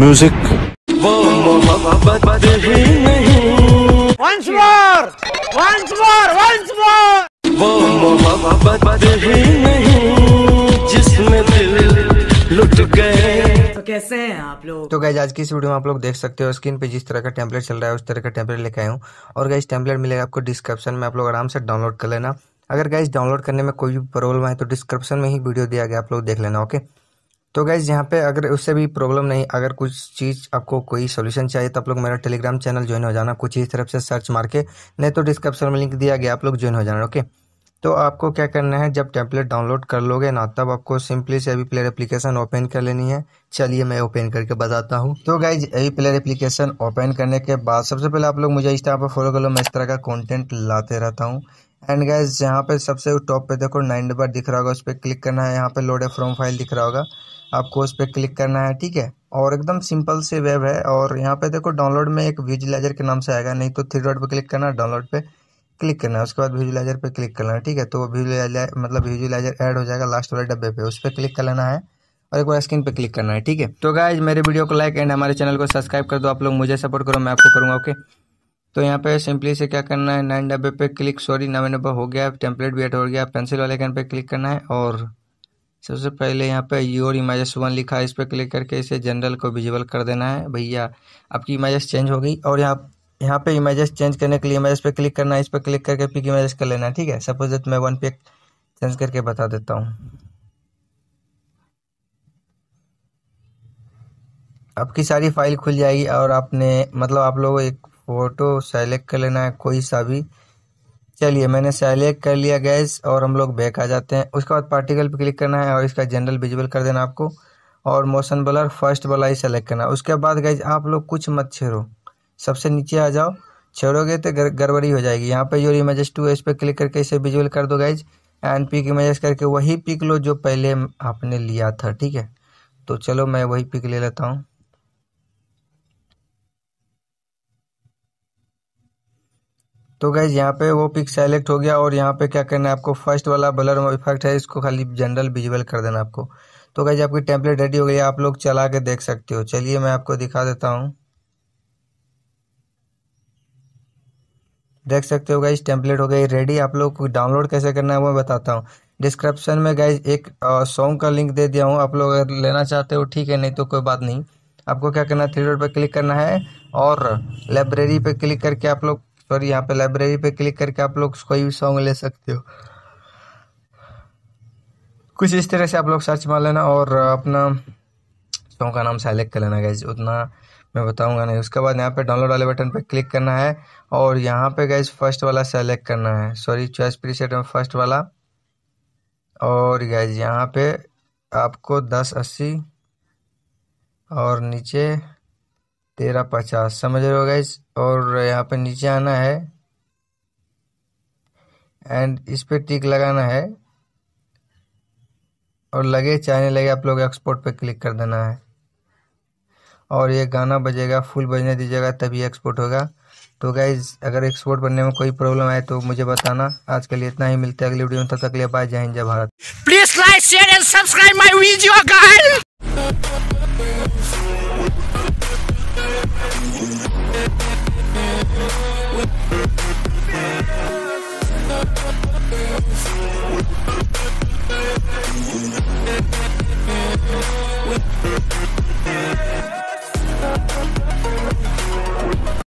Music तो कैसे हैं आप लोग तो गैज आज की इस वीडियो में आप लोग देख सकते हो स्क्रीन पे जिस तरह का टेम्पलेट चल रहा है उस तरह का टेम्पलेट लेके आया हूँ और गैस टेम्पलेट मिलेगा आपको डिस्क्रिप्शन में आप लोग आराम से डाउनलोड कर लेना अगर गैस डाउनलोड करने में कोई भी प्रॉब्लम है तो डिस्क्रिप्शन में ही वीडियो दिया गया आप लोग देख लेना ओके तो गाइज यहाँ पे अगर उससे भी प्रॉब्लम नहीं अगर कुछ चीज़ आपको कोई सोल्यूशन चाहिए तो आप लोग मेरा टेलीग्राम चैनल ज्वाइन हो जाना कुछ इस तरफ से सर्च मार के नहीं तो डिस्क्रिप्शन में लिंक दिया गया आप लोग ज्वाइन हो जाना ओके तो आपको क्या करना है जब टेम्पलेट डाउनलोड कर लोगे ना तब आपको सिंपली से अभी प्लेयर एप्लीकेशन ओपन कर लेनी है चलिए मैं ओपन करके बताता हूँ तो गाइज अभी प्लेयर एप्लीकेशन ओपन करने के बाद सबसे पहले आप लोग मुझे इस टाइम पर फॉलो कर लो मैं इस तरह का कंटेंट लाते रहता हूँ एंड गैस यहाँ पे सबसे टॉप पे देखो नाइन डबर दिख रहा होगा उस पर क्लिक करना है यहाँ पे लोड है फ्रॉम फाइल दिख रहा होगा आपको उस पर क्लिक करना है ठीक है और एकदम सिंपल से वेब है और यहाँ पे देखो डाउनलोड में एक विजुलाइजर के नाम से आएगा नहीं तो थ्री डॉट पे क्लिक करना डाउनलोड पे क्लिक करना है उसके बाद विजुलाइजर पे क्लिक करना है ठीक है तो विजुलाइजर मतलब विजुलाइजर ऐड हो जाएगा लास्ट वाले डब्बे पे उस पर क्लिक कर लेना है और एक बार स्क्रीन पे क्लिक करना है ठीक है तो गाइज मेरे वीडियो को लाइक एंड हमारे चैनल को सब्सक्राइब कर दो आप लोग मुझे सपोर्ट करो मैं आपको करूँगा ओके तो यहाँ पे सिंपली से क्या करना है नाइन डब्बे पे क्लिक सॉरी नवे नब्बे हो गया टेम्पलेट भी एड हो गया पेंसिल वाले कैन पे क्लिक करना है और सबसे पहले यहाँ पे योर इमेजेस वन लिखा है इस पर क्लिक करके इसे जनरल को विजिबल कर देना है भैया आपकी इमेजेस चेंज हो गई और यहाँ यहाँ पे इमेजेस चेंज करने के लिए इमेजेस पे क्लिक करना है इस पर क्लिक करके पिक इमेजेस कर लेना है ठीक है सपोज दैट मैं वन पिक चेंज करके बता देता हूँ आपकी सारी फाइल खुल जाएगी और आपने मतलब आप लोग एक फ़ोटो सेलेक्ट कर लेना है कोई सा भी चलिए मैंने सेलेक्ट कर लिया गैस और हम लोग बैक आ जाते हैं उसके बाद पार्टिकल पर क्लिक करना है और इसका जनरल विजुअल कर देना आपको और मोशन बलर फर्स्ट वाला ही सेलेक्ट करना है उसके बाद गैज आप लोग कुछ मत छेड़ो सबसे नीचे आ जाओ छेड़ोगे तो गड़बड़ी हो जाएगी यहाँ पर जो इमेजेस टू है इस पर क्लिक करके इसे विजुअल कर दो गैज एंड पिक इमेजेस करके वही पिक लो जो पहले आपने लिया था ठीक है तो चलो मैं वही पिक ले लेता हूँ तो गाइज़ यहाँ पे वो पिक सेलेक्ट हो गया और यहाँ पे क्या करना है आपको फर्स्ट वाला ब्लर इफेक्ट है इसको खाली जनरल विजुअल कर देना आपको तो गाइज़ आपकी टेम्पलेट रेडी हो गई आप लोग चला के देख सकते हो चलिए मैं आपको दिखा देता हूँ देख सकते हो गाइज टेम्पलेट हो गई रेडी आप लोग को डाउनलोड कैसे करना है वो मैं बताता हूँ डिस्क्रिप्शन में गाइज एक सॉन्ग का लिंक दे दिया हूँ आप लोग अगर लेना चाहते हो ठीक है नहीं तो कोई बात नहीं आपको क्या करना है थ्री डॉट पर क्लिक करना है और लाइब्रेरी पे क्लिक करके आप लोग सॉरी यहाँ पे लाइब्रेरी पे क्लिक करके आप लोग कोई भी सॉन्ग ले सकते हो कुछ इस तरह से आप लोग सर्च मार लेना और अपना सॉन्ग का नाम सेलेक्ट कर लेना गैस उतना मैं बताऊंगा नहीं उसके बाद यहाँ पे डाउनलोड वाले बटन पे क्लिक करना है और यहाँ पे गैस फर्स्ट वाला सेलेक्ट करना है सॉरी चॉइस प्रीसेट में फर्स्ट वाला और गैज यहाँ पे आपको दस अस्सी और नीचे तेरह पचास समझ रहे हो गाइस और यहाँ पे नीचे आना है एंड इस पर टिक लगाना है और लगे चाहने लगे आप लोग एक्सपोर्ट पे क्लिक कर देना है और ये गाना बजेगा फुल बजने दीजिएगा तभी एक्सपोर्ट होगा तो गाइज अगर एक्सपोर्ट बनने में कोई प्रॉब्लम आए तो मुझे बताना आज के लिए इतना ही मिलते हैं अगले वीडियो में तब तक लिए बाय जय हिंद जय Bharat please like share and subscribe my video guys Yeah.